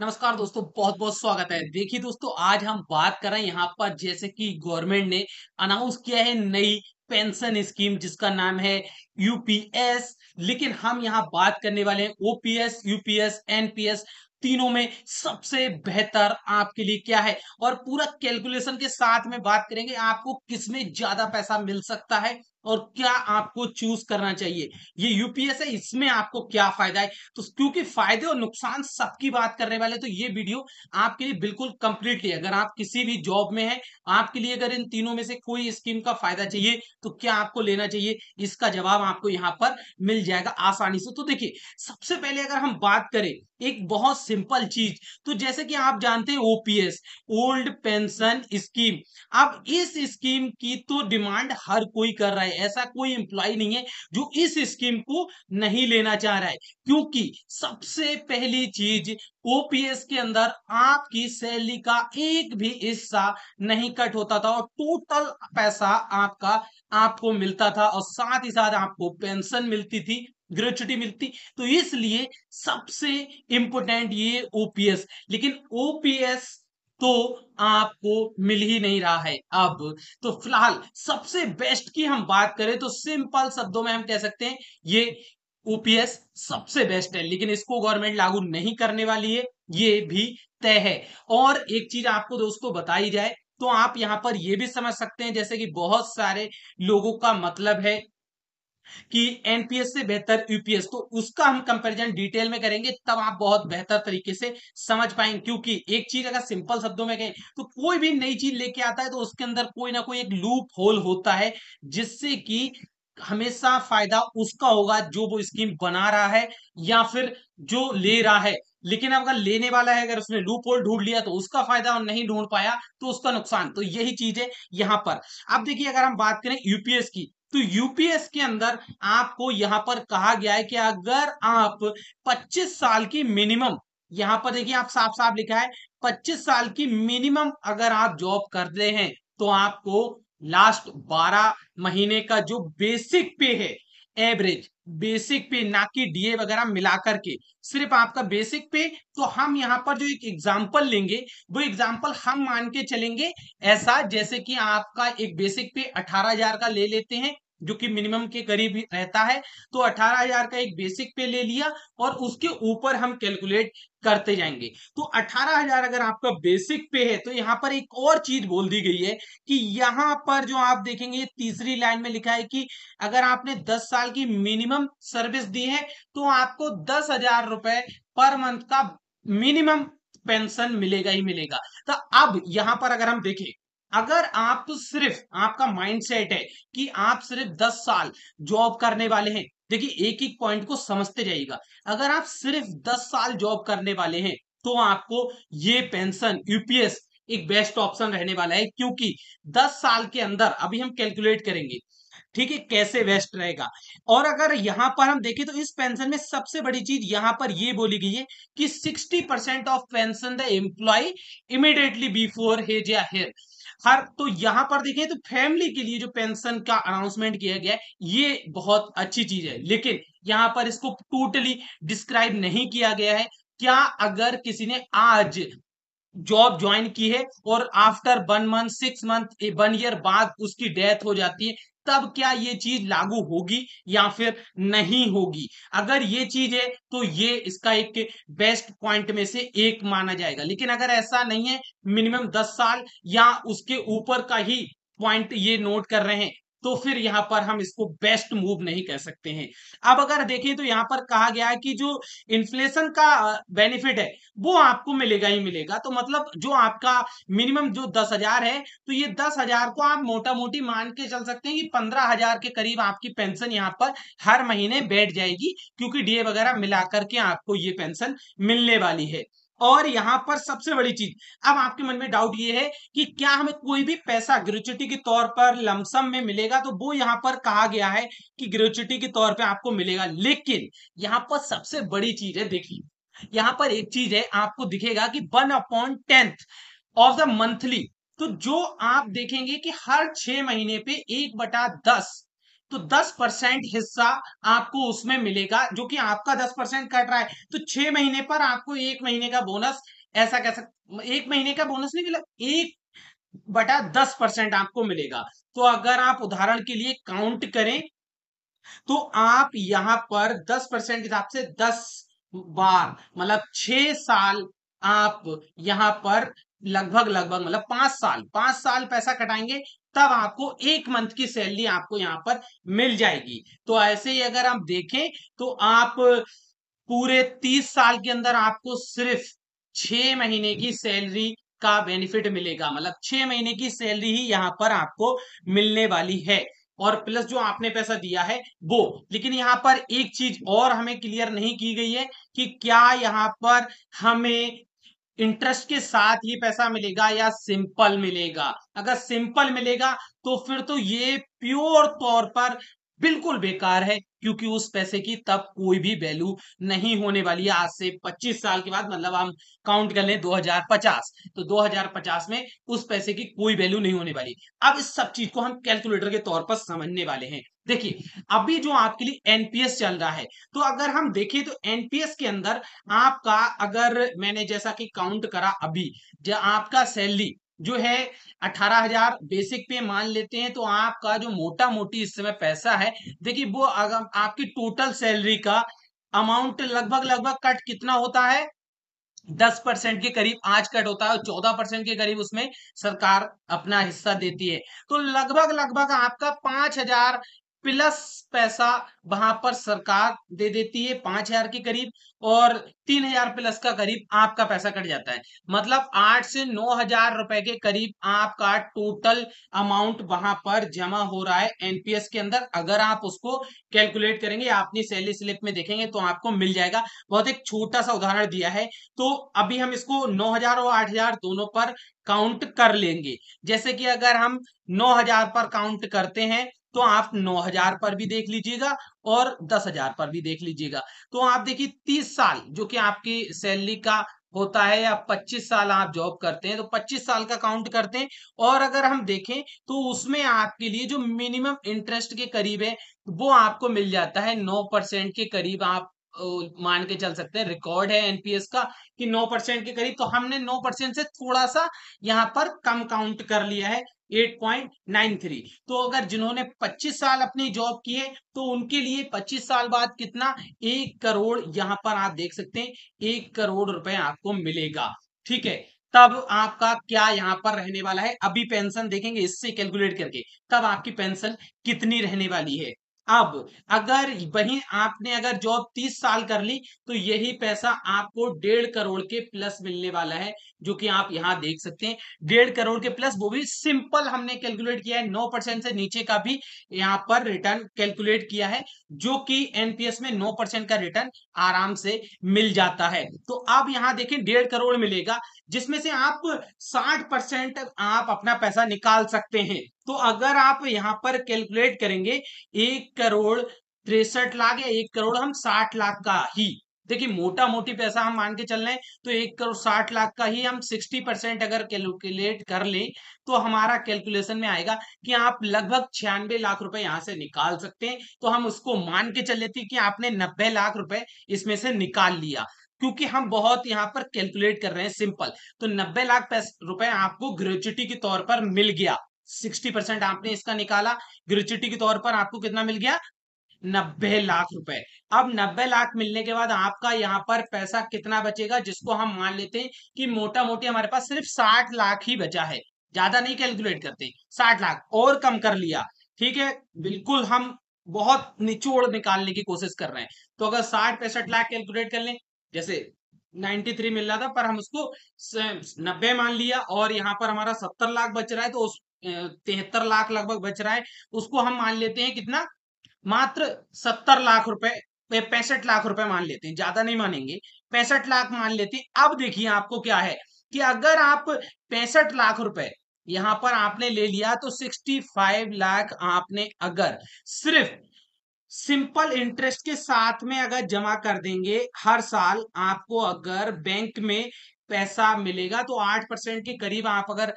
नमस्कार दोस्तों बहुत बहुत स्वागत है देखिए दोस्तों आज हम बात कर रहे हैं यहाँ पर जैसे कि गवर्नमेंट ने अनाउंस किया है नई पेंशन स्कीम जिसका नाम है यूपीएस लेकिन हम यहाँ बात करने वाले हैं ओपीएस यूपीएस एनपीएस तीनों में सबसे बेहतर आपके लिए क्या है और पूरा कैलकुलेशन के साथ में बात करेंगे आपको किसमें ज्यादा पैसा मिल सकता है और क्या आपको चूज करना चाहिए ये यूपीएस है इसमें आपको क्या फायदा है तो क्योंकि फायदे और नुकसान सबकी बात करने वाले तो ये वीडियो आपके लिए बिल्कुल कंप्लीटली अगर आप किसी भी जॉब में है आपके लिए अगर इन तीनों में से कोई स्कीम का फायदा चाहिए तो क्या आपको लेना चाहिए इसका जवाब आपको यहां पर मिल जाएगा आसानी से तो देखिए सबसे पहले अगर हम बात करें एक बहुत सिंपल चीज तो जैसे कि आप जानते हैं ओपीएस ओल्ड पेंशन स्कीम अब इस स्कीम की तो डिमांड हर कोई कर रहा है ऐसा कोई एम्प्लॉय नहीं है जो इस स्कीम को नहीं लेना चाह रहा है क्योंकि सबसे पहली चीज ओपीएस के अंदर आपकी सैलरी का एक भी हिस्सा नहीं कट होता था और टोटल पैसा आपका आपको मिलता था और साथ ही साथ आपको पेंशन मिलती थी ग्रेचुटी मिलती तो इसलिए सबसे इंपोर्टेंट ये ओपीएस लेकिन ओपीएस तो आपको मिल ही नहीं रहा है अब तो फिलहाल सबसे बेस्ट की हम बात करें तो सिंपल शब्दों में हम कह सकते हैं ये ओपीएस सबसे बेस्ट है लेकिन इसको गवर्नमेंट लागू नहीं करने वाली है ये भी तय है और एक चीज आपको दोस्तों बताई जाए तो आप यहां पर यह भी समझ सकते हैं जैसे कि बहुत सारे लोगों का मतलब है कि एनपीएस से बेहतर यूपीएस तो उसका हम कंपैरिजन डिटेल में करेंगे तब आप बहुत बेहतर तरीके से समझ पाएंगे क्योंकि एक चीज अगर सिंपल शब्दों में कहें तो कोई भी नई चीज लेके आता है तो उसके अंदर कोई ना कोई एक लूप होल होता है जिससे कि हमेशा फायदा उसका होगा जो वो स्कीम बना रहा है या फिर जो ले रहा है लेकिन अगर लेने वाला है अगर उसने लूप होल ढूंढ लिया तो उसका फायदा और नहीं ढूंढ पाया तो उसका नुकसान तो यही चीज है यहां पर अब देखिए अगर हम बात करें यूपीएस की तो यूपीएस के अंदर आपको यहां पर कहा गया है कि अगर आप 25 साल की मिनिमम यहां पर देखिए आप साफ साफ लिखा है 25 साल की मिनिमम अगर आप जॉब करते हैं तो आपको लास्ट 12 महीने का जो बेसिक पे है एवरेज बेसिक पे ना कि डीए वगैरह मिला करके सिर्फ आपका बेसिक पे तो हम यहाँ पर जो एक एग्जाम्पल लेंगे वो एग्जाम्पल हम मान के चलेंगे ऐसा जैसे कि आपका एक बेसिक पे अठारह हजार का ले लेते हैं जो कि मिनिमम के करीब रहता है तो 18000 का एक बेसिक पे ले लिया और उसके ऊपर हम कैलकुलेट करते जाएंगे तो 18000 अगर आपका बेसिक पे है तो यहाँ पर एक और चीज बोल दी गई है कि यहाँ पर जो आप देखेंगे तीसरी लाइन में लिखा है कि अगर आपने 10 साल की मिनिमम सर्विस दी है तो आपको दस हजार रुपए पर मंथ का मिनिमम पेंशन मिलेगा ही मिलेगा तो अब यहाँ पर अगर हम देखें अगर आप तो सिर्फ आपका माइंडसेट है कि आप सिर्फ दस साल जॉब करने वाले हैं देखिए एक एक पॉइंट को समझते जाइएगा अगर आप सिर्फ दस साल जॉब करने वाले हैं तो आपको ये पेंशन यूपीएस एक बेस्ट ऑप्शन रहने वाला है क्योंकि दस साल के अंदर अभी हम कैलकुलेट करेंगे ठीक है कैसे वेस्ट रहेगा और अगर यहां पर हम देखें तो इस पेंशन में सबसे बड़ी चीज यहां पर यह बोली गई है कि 60% of pension the employ immediately before his या हेयर हर तो यहां पर देखें तो फैमिली के लिए जो पेंशन का अनाउंसमेंट किया गया है ये बहुत अच्छी चीज है लेकिन यहां पर इसको टोटली डिस्क्राइब नहीं किया गया है क्या अगर किसी ने आज जॉब ज्वाइन की है और after one month six month one year बाद उसकी डेथ हो जाती है तब क्या ये चीज लागू होगी या फिर नहीं होगी अगर ये चीज है तो ये इसका एक बेस्ट पॉइंट में से एक माना जाएगा लेकिन अगर ऐसा नहीं है मिनिमम दस साल या उसके ऊपर का ही पॉइंट ये नोट कर रहे हैं तो फिर यहां पर हम इसको बेस्ट मूव नहीं कह सकते हैं अब अगर देखें तो यहां पर कहा गया है कि जो इन्फ्लेशन का बेनिफिट है वो आपको मिलेगा ही मिलेगा तो मतलब जो आपका मिनिमम जो दस हजार है तो ये दस हजार को आप मोटा मोटी मान के चल सकते हैं कि पंद्रह हजार के करीब आपकी पेंशन यहाँ पर हर महीने बैठ जाएगी क्योंकि डीए वगैरह मिला करके आपको ये पेंशन मिलने वाली है और यहां पर सबसे बड़ी चीज अब आपके मन में डाउट ये है कि क्या हमें कोई भी पैसा ग्रेचुटी के तौर पर लमसम में मिलेगा तो वो यहां पर कहा गया है कि ग्रेचुटी के तौर पे आपको मिलेगा लेकिन यहां पर सबसे बड़ी चीज है देखिए यहां पर एक चीज है आपको दिखेगा कि one upon tenth of the monthly तो जो आप देखेंगे कि हर छह महीने पे एक बटा दस तो 10 परसेंट हिस्सा आपको उसमें मिलेगा जो कि आपका 10 परसेंट कट रहा है तो छह महीने पर आपको एक महीने का बोनस ऐसा कह सकते एक महीने का बोनस नहीं मिला एक बटा दस परसेंट आपको मिलेगा तो अगर आप उदाहरण के लिए काउंट करें तो आप यहां पर दस परसेंट के हिसाब से दस बार मतलब छह साल आप यहां पर लगभग लगभग मतलब पांच साल पांच साल पैसा कटाएंगे तब आपको एक मंथ की सैलरी आपको यहाँ पर मिल जाएगी तो ऐसे ही अगर आप देखें तो आप पूरे तीस साल के अंदर आपको सिर्फ छह महीने की सैलरी का बेनिफिट मिलेगा मतलब छह महीने की सैलरी ही यहाँ पर आपको मिलने वाली है और प्लस जो आपने पैसा दिया है वो लेकिन यहाँ पर एक चीज और हमें क्लियर नहीं की गई है कि क्या यहाँ पर हमें इंटरेस्ट के साथ ही पैसा मिलेगा या सिंपल मिलेगा अगर सिंपल मिलेगा तो फिर तो ये प्योर तौर पर बिल्कुल बेकार है क्योंकि उस पैसे की तब कोई भी वैल्यू नहीं होने वाली है आज से 25 साल के बाद मतलब हम काउंट कर लें 2050 तो 2050 में उस पैसे की कोई वैल्यू नहीं होने वाली अब इस सब चीज को हम कैलकुलेटर के तौर पर समझने वाले हैं देखिए अभी जो आपके लिए एनपीएस चल रहा है तो अगर हम देखें तो एनपीएस के अंदर आपका अगर मैंने जैसा कि काउंट करा अभी आपका सैलरी जो है अठारह हजार बेसिक पे मान लेते हैं तो आपका जो मोटा मोटी इस समय पैसा है देखिए वो अगर आपकी टोटल सैलरी का अमाउंट लगभग लगभग कट कितना होता है दस परसेंट के करीब आज कट होता है और चौदह परसेंट के करीब उसमें सरकार अपना हिस्सा देती है तो लगभग लगभग आपका पांच हजार प्लस पैसा वहां पर सरकार दे देती है पांच हजार के करीब और तीन हजार प्लस का करीब आपका पैसा कट जाता है मतलब आठ से नौ हजार रुपए के करीब आपका टोटल अमाउंट वहां पर जमा हो रहा है एनपीएस के अंदर अगर आप उसको कैलकुलेट करेंगे अपनी सैलरी स्लिप में देखेंगे तो आपको मिल जाएगा बहुत एक छोटा सा उदाहरण दिया है तो अभी हम इसको नौ हजार और आठ हजार दोनों पर काउंट कर लेंगे जैसे कि अगर हम नौ हजार पर काउंट करते हैं तो आप 9000 पर भी देख लीजिएगा और 10000 पर भी देख लीजिएगा तो आप देखिए 30 साल जो कि आपकी सैलरी का होता है या 25 साल आप जॉब करते हैं तो 25 साल का काउंट करते हैं और अगर हम देखें तो उसमें आपके लिए जो मिनिमम इंटरेस्ट के करीब है वो आपको मिल जाता है 9 परसेंट के करीब आप मान के चल सकते हैं रिकॉर्ड है एनपीएस का कि 9 परसेंट के करीब तो हमने 9 परसेंट से थोड़ा सा यहाँ पर कम काउंट कर लिया है 8.93 तो अगर जिन्होंने 25 साल अपनी जॉब किए तो उनके लिए 25 साल बाद कितना एक करोड़ यहाँ पर आप देख सकते हैं एक करोड़ रुपए आपको मिलेगा ठीक है तब आपका क्या यहाँ पर रहने वाला है अभी पेंशन देखेंगे इससे कैलकुलेट करके तब आपकी पेंशन कितनी रहने वाली है अब अगर वही आपने अगर जॉब तीस साल कर ली तो यही पैसा आपको डेढ़ करोड़ के प्लस मिलने वाला है जो कि आप यहाँ देख सकते हैं डेढ़ करोड़ के प्लस वो भी सिंपल हमने कैलकुलेट किया है नौ परसेंट से नीचे का भी यहाँ पर रिटर्न कैलकुलेट किया है जो कि एनपीएस में नौ परसेंट का रिटर्न आराम से मिल जाता है तो आप यहाँ देखें डेढ़ करोड़ मिलेगा जिसमें से आप साठ परसेंट आप अपना पैसा निकाल सकते हैं तो अगर आप यहाँ पर कैलकुलेट करेंगे एक करोड़ तिरसठ लाख या एक करोड़ हम साठ लाख का ही देखिए मोटा मोटी पैसा हम मान के चल रहे हैं तो एक करोड़ साठ लाख का ही हम सिक्सटी परसेंट अगर कैलकुलेट कर लें तो हमारा कैलकुलेशन में आएगा कि आप लगभग छियानवे लाख रुपए यहाँ से निकाल सकते हैं तो हम उसको मान के चल लेते कि आपने नब्बे लाख रुपए इसमें से निकाल लिया क्योंकि हम बहुत यहाँ पर कैलकुलेट कर रहे हैं सिंपल तो नब्बे लाख रुपए आपको ग्रेचुटी के तौर पर मिल गया सिक्सटी परसेंट आपने इसका निकाला ग्रेचुटी के तौर पर आपको कितना मिल गया नब्बे लाख रुपए अब नब्बे लाख मिलने के बाद आपका यहाँ पर पैसा कितना बचेगा जिसको हम मान लेते हैं कि मोटा मोटी हमारे पास सिर्फ साठ लाख ही बचा है ज्यादा नहीं कैलकुलेट करते साठ लाख और कम कर लिया ठीक है बिल्कुल हम बहुत निचोड़ निकालने की कोशिश कर रहे हैं तो अगर साठ पैंसठ लाख कैलकुलेट कर लें जैसे 93 मिल रहा था पर हम उसको नब्बे मान लिया और यहाँ पर हमारा सत्तर लाख बच रहा है तो उस तिहत्तर लाख लगभग बच रहा है उसको हम मान लेते हैं कितना मात्र सत्तर लाख रुपए पैंसठ लाख रुपए मान लेते हैं ज्यादा नहीं मानेंगे पैंसठ लाख मान लेते हैं अब देखिए आपको क्या है कि अगर आप पैंसठ लाख रुपए यहां पर आपने ले लिया तो सिक्सटी फाइव लाख आपने अगर सिर्फ सिंपल इंटरेस्ट के साथ में अगर जमा कर देंगे हर साल आपको अगर बैंक में पैसा मिलेगा तो आठ परसेंट के करीब आप अगर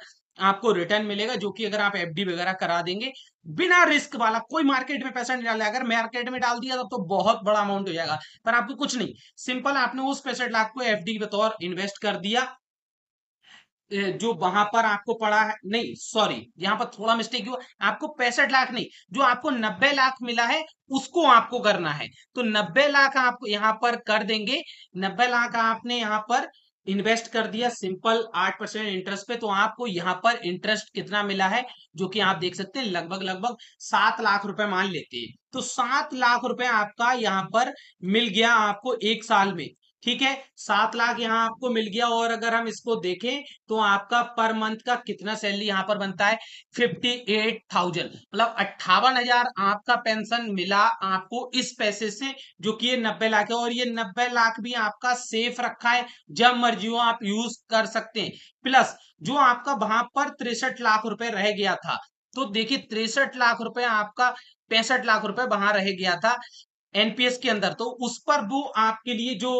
आपको रिटर्न मिलेगा जो कि अगर आप एफडी वगैरह करा देंगे बिना रिस्क वाला कोई मार्केट में पैसा नहीं डाले अगर मार्केट में डाल दिया तो बहुत बड़ा अमाउंट हो जाएगा पर आपको कुछ नहीं सिंपल आपने उस पैंसठ लाख को एफडी बतौर इन्वेस्ट कर दिया जो वहां पर आपको पड़ा है नहीं सॉरी यहाँ पर थोड़ा मिस्टेक हुआ आपको पैंसठ लाख नहीं जो आपको नब्बे लाख मिला है उसको आपको करना है तो नब्बे लाख आप यहाँ पर कर देंगे नब्बे लाख आपने यहाँ पर इन्वेस्ट कर दिया सिंपल आठ परसेंट इंटरेस्ट पे तो आपको यहाँ पर इंटरेस्ट कितना मिला है जो कि आप देख सकते हैं लगभग लगभग सात लाख रुपए मान लेते हैं तो सात लाख रुपए आपका यहाँ पर मिल गया आपको एक साल में ठीक है सात लाख यहाँ आपको मिल गया और अगर हम इसको देखें तो आपका पर मंथ का कितना सैलरी यहाँ पर बनता है फिफ्टी एट थाउजेंड मतलब अट्ठावन हजार आपका पेंशन मिला आपको इस पैसे से जो कि ये नब्बे लाख है और ये नब्बे लाख भी आपका सेफ रखा है जब मर्जी हो आप यूज कर सकते हैं प्लस जो आपका वहां पर तिरसठ लाख रुपए रह गया था तो देखिए तिरसठ लाख रुपए आपका पैंसठ लाख रुपए वहां रह गया था एनपीएस के अंदर तो उस पर वो आपके लिए जो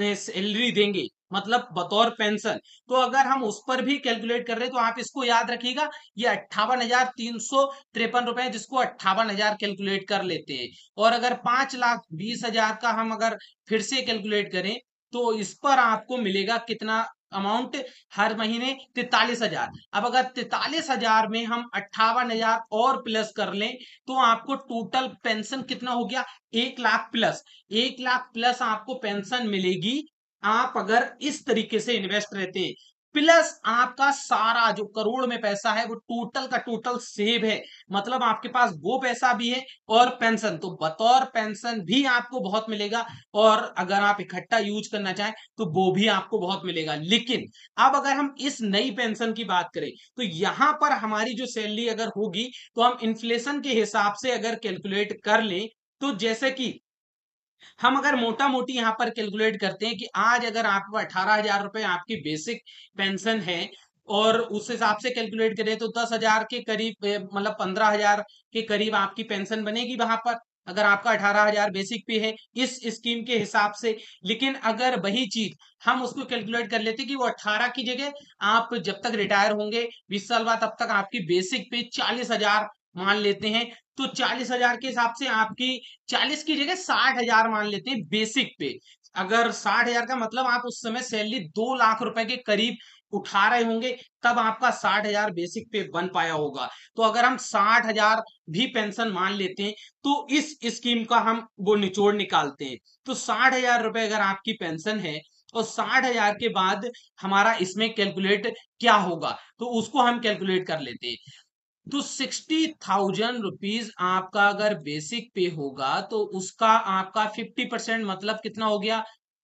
सैलरी देंगे मतलब बतौर पेंशन तो अगर हम उस पर भी कैलकुलेट कर रहे हैं तो आप इसको याद रखिएगा ये अट्ठावन हजार तीन सौ तिरपन रुपए जिसको अट्ठावन हजार कैलकुलेट कर लेते हैं और अगर पांच लाख बीस हजार का हम अगर फिर से कैलकुलेट करें तो इस पर आपको मिलेगा कितना अमाउंट हर महीने तैतालीस हजार अब अगर तैतालीस हजार में हम अट्ठावन हजार और प्लस कर लें तो आपको टोटल पेंशन कितना हो गया एक लाख प्लस एक लाख प्लस आपको पेंशन मिलेगी आप अगर इस तरीके से इन्वेस्ट रहते प्लस आपका सारा जो करोड़ में पैसा है वो टोटल का टोटल सेव है मतलब आपके पास वो पैसा भी है और पेंशन तो बतौर पेंशन भी आपको बहुत मिलेगा और अगर आप इकट्ठा यूज करना चाहें तो वो भी आपको बहुत मिलेगा लेकिन अब अगर हम इस नई पेंशन की बात करें तो यहां पर हमारी जो सैलरी अगर होगी तो हम इन्फ्लेशन के हिसाब से अगर कैलकुलेट कर लें तो जैसे कि हम अगर मोटा मोटी यहाँ पर कैलकुलेट करते हैं कि आज अगर आप अठारह हजार रुपए आपकी बेसिक पेंशन है और उस हिसाब से कैलकुलेट करें तो दस हजार के करीब मतलब पंद्रह हजार के करीब आपकी पेंशन बनेगी वहां पर अगर आपका अठारह हजार बेसिक पे है इस स्कीम के हिसाब से लेकिन अगर वही चीज हम उसको कैलकुलेट कर लेते कि वो अठारह की जगह आप जब तक रिटायर होंगे बीस साल बाद तब तक आपकी बेसिक पे चालीस हजार मान लेते हैं तो चालीस हजार के हिसाब से आपकी चालीस की जगह साठ हजार मान लेते हैं बेसिक पे अगर साठ हजार का मतलब आप उस समय सैलरी दो लाख रुपए के करीब उठा रहे होंगे तब आपका साठ हजार बेसिक पे बन पाया होगा तो अगर हम साठ हजार भी पेंशन मान लेते हैं तो इस स्कीम का हम वो निचोड़ निकालते हैं तो साठ हजार रुपए अगर आपकी पेंशन है और साठ हजार के बाद हमारा इसमें कैलकुलेट क्या होगा तो उसको हम कैलकुलेट कर लेते हैं तो सिक्सटी थाउजेंड रुपीज आपका अगर बेसिक पे होगा तो उसका आपका फिफ्टी परसेंट मतलब कितना हो गया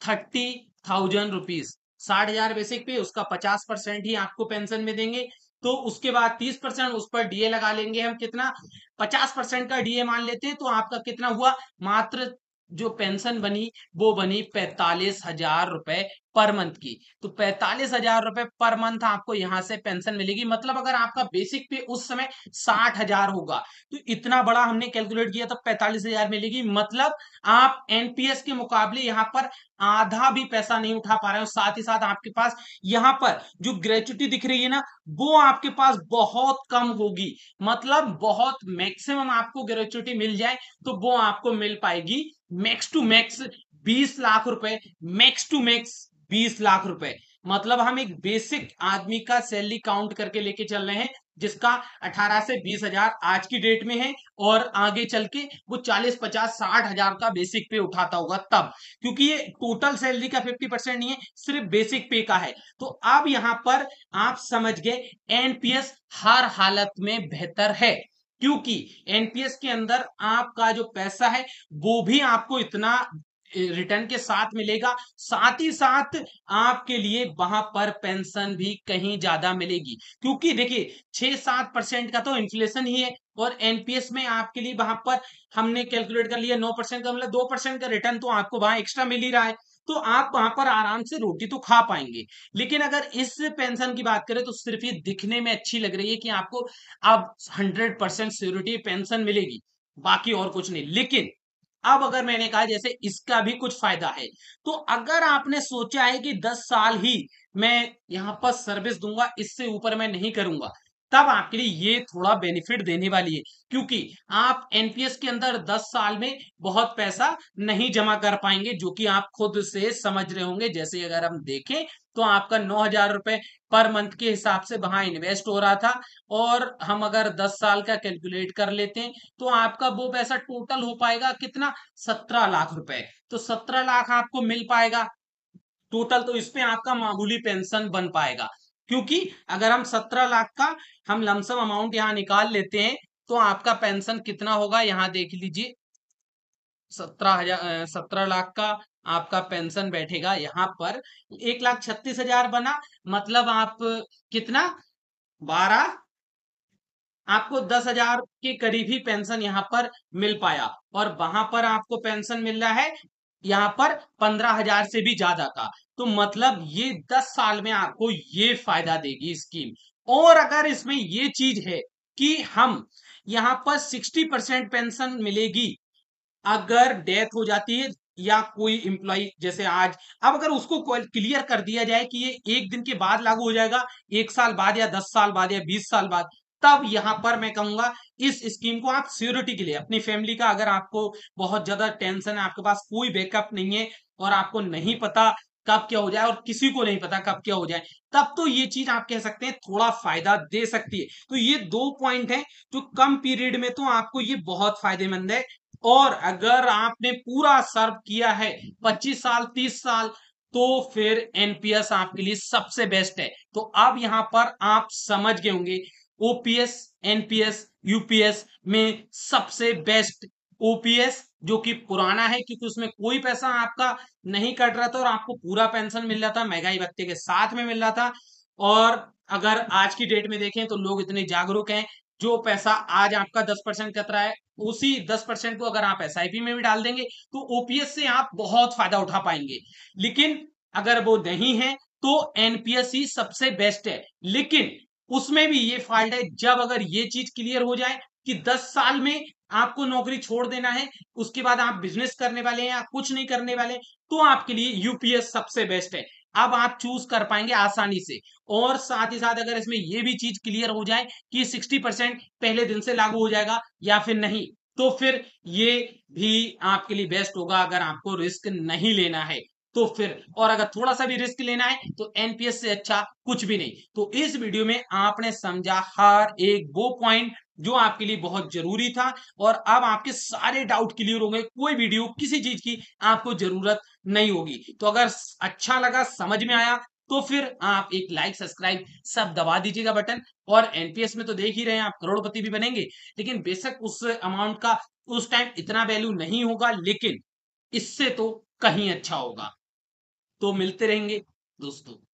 थर्टी थाउजेंड रुपीज साठ हजार बेसिक पे उसका पचास परसेंट ही आपको पेंशन में देंगे तो उसके बाद तीस परसेंट उस पर डीए लगा लेंगे हम कितना पचास परसेंट का डीए मान लेते हैं तो आपका कितना हुआ मात्र जो पेंशन बनी वो बनी पैतालीस हजार रुपए पर मंथ की तो पैंतालीस हजार रुपए पर मंथ आपको यहां से पेंशन मिलेगी मतलब अगर आपका बेसिक पे उस समय साठ हजार होगा तो इतना बड़ा हमने कैलकुलेट किया तो पैंतालीस हजार मिलेगी मतलब आप एनपीएस के मुकाबले यहां पर आधा भी पैसा नहीं उठा पा रहे हो साथ ही साथ आपके पास यहाँ पर जो ग्रेचुटी दिख रही है ना वो आपके पास बहुत कम होगी मतलब बहुत मैक्सिमम आपको ग्रेचुटी मिल जाए तो वो आपको मिल पाएगी मैक्स टू मैक्स बीस लाख रुपए मैक्स टू मैक्स बीस लाख रुपए मतलब हम एक बेसिक आदमी का सैलरी काउंट करके लेके चल रहे हैं जिसका 18 से बीस हजार आज की डेट में है और आगे चल के वो 40 50 साठ हजार का बेसिक पे उठाता होगा तब क्योंकि ये टोटल सैलरी का 50 परसेंट नहीं है सिर्फ बेसिक पे का है तो अब यहाँ पर आप समझ गए एनपीएस हर हालत में बेहतर है क्योंकि एनपीएस के अंदर आपका जो पैसा है वो भी आपको इतना रिटर्न के साथ मिलेगा साथ ही साथ आपके लिए वहां पर पेंशन भी कहीं ज्यादा मिलेगी क्योंकि देखिए छह सात परसेंट का तो इन्फ्लेशन ही है और एनपीएस में आपके लिए वहां पर हमने कैलकुलेट कर लिया नौ परसेंट का मतलब दो परसेंट का रिटर्न तो आपको वहां एक्स्ट्रा मिल ही रहा है तो आप वहां पर आराम से रोटी तो खा पाएंगे लेकिन अगर इस पेंशन की बात करें तो सिर्फ ये दिखने में अच्छी लग रही है कि आपको अब हंड्रेड परसेंट सिक्योरिटी पेंशन मिलेगी बाकी और कुछ नहीं लेकिन अब अगर मैंने कहा जैसे इसका भी कुछ फायदा है तो अगर आपने सोचा है कि 10 साल ही मैं यहाँ पर सर्विस दूंगा इससे ऊपर मैं नहीं करूंगा तब आपके लिए ये थोड़ा बेनिफिट देने वाली है क्योंकि आप एनपीएस के अंदर 10 साल में बहुत पैसा नहीं जमा कर पाएंगे जो कि आप खुद से समझ रहे होंगे जैसे अगर हम देखें तो आपका नौ हजार रुपए पर मंथ के हिसाब से वहां इन्वेस्ट हो रहा था और हम अगर दस साल का कैलकुलेट कर लेते हैं तो आपका वो पैसा टोटल हो पाएगा कितना सत्रह लाख रुपए तो सत्रह लाख आपको मिल पाएगा टोटल तो इसमें आपका मामूली पेंशन बन पाएगा क्योंकि अगर हम सत्रह लाख का हम लमसम अमाउंट यहाँ निकाल लेते हैं तो आपका पेंशन कितना होगा यहाँ देख लीजिए सत्रह हजार सत्रह लाख का आपका पेंशन बैठेगा यहाँ पर एक लाख छत्तीस हजार बना मतलब आप कितना बारह आपको दस हजार के करीब ही पेंशन यहाँ पर मिल पाया और वहां पर आपको पेंशन मिल रहा है यहाँ पर पंद्रह हजार से भी ज्यादा था तो मतलब ये दस साल में आपको ये फायदा देगी स्कीम और अगर इसमें ये चीज है कि हम यहाँ पर सिक्सटी परसेंट पेंशन मिलेगी अगर डेथ हो जाती है या कोई इंप्लॉय जैसे आज अब अगर उसको क्लियर कर दिया जाए कि ये एक दिन के बाद लागू हो जाएगा एक साल बाद या दस साल बाद या बीस साल बाद तब यहां पर मैं कहूंगा इस स्कीम को आप सियोरिटी के लिए अपनी फैमिली का अगर आपको बहुत ज्यादा टेंशन है आपके पास कोई बैकअप नहीं है और आपको नहीं पता कब क्या हो जाए और किसी को नहीं पता कब क्या हो जाए तब तो ये चीज आप कह सकते हैं थोड़ा फायदा दे सकती है तो ये दो पॉइंट है जो कम पीरियड में तो आपको ये बहुत फायदेमंद है और अगर आपने पूरा सर्व किया है 25 साल 30 साल तो फिर एनपीएस आपके लिए सबसे बेस्ट है तो अब यहां पर आप समझ गए होंगे ओपीएस एनपीएस यूपीएस में सबसे बेस्ट ओपीएस जो कि पुराना है क्योंकि उसमें कोई पैसा आपका नहीं कट रहा था और आपको पूरा पेंशन मिल रहा था महंगाई भत्ते के साथ में मिल रहा था और अगर आज की डेट में देखें तो लोग इतने जागरूक हैं जो पैसा आज आपका दस परसेंट कट रहा है उसी दस परसेंट को अगर आप एस में भी डाल देंगे तो ओपीएस से आप बहुत फायदा उठा पाएंगे लेकिन अगर वो नहीं है तो एनपीएस ही सबसे बेस्ट है लेकिन उसमें भी ये फॉल्ट है जब अगर ये चीज क्लियर हो जाए कि 10 साल में आपको नौकरी छोड़ देना है उसके बाद आप बिजनेस करने वाले हैं या कुछ नहीं करने वाले तो आपके लिए यूपीएस सबसे बेस्ट है अब आप चूज कर पाएंगे आसानी से और साथ ही साथ अगर इसमें यह भी चीज क्लियर हो जाए कि 60 परसेंट पहले दिन से लागू हो जाएगा या फिर नहीं तो फिर ये भी आपके लिए बेस्ट होगा अगर आपको रिस्क नहीं लेना है तो फिर और अगर थोड़ा सा भी रिस्क लेना है तो एनपीएस से अच्छा कुछ भी नहीं तो इस वीडियो में आपने समझा हर एक वो पॉइंट जो आपके लिए बहुत जरूरी था और अब आपके सारे डाउट क्लियर हो गए कोई वीडियो किसी चीज की आपको जरूरत नहीं होगी तो अगर अच्छा लगा समझ में आया तो फिर आप एक लाइक सब्सक्राइब सब दबा दीजिएगा बटन और एनपीएस में तो देख ही रहे हैं आप करोड़पति भी बनेंगे लेकिन बेशक उस अमाउंट का उस टाइम इतना वैल्यू नहीं होगा लेकिन इससे तो कहीं अच्छा होगा तो मिलते रहेंगे दोस्तों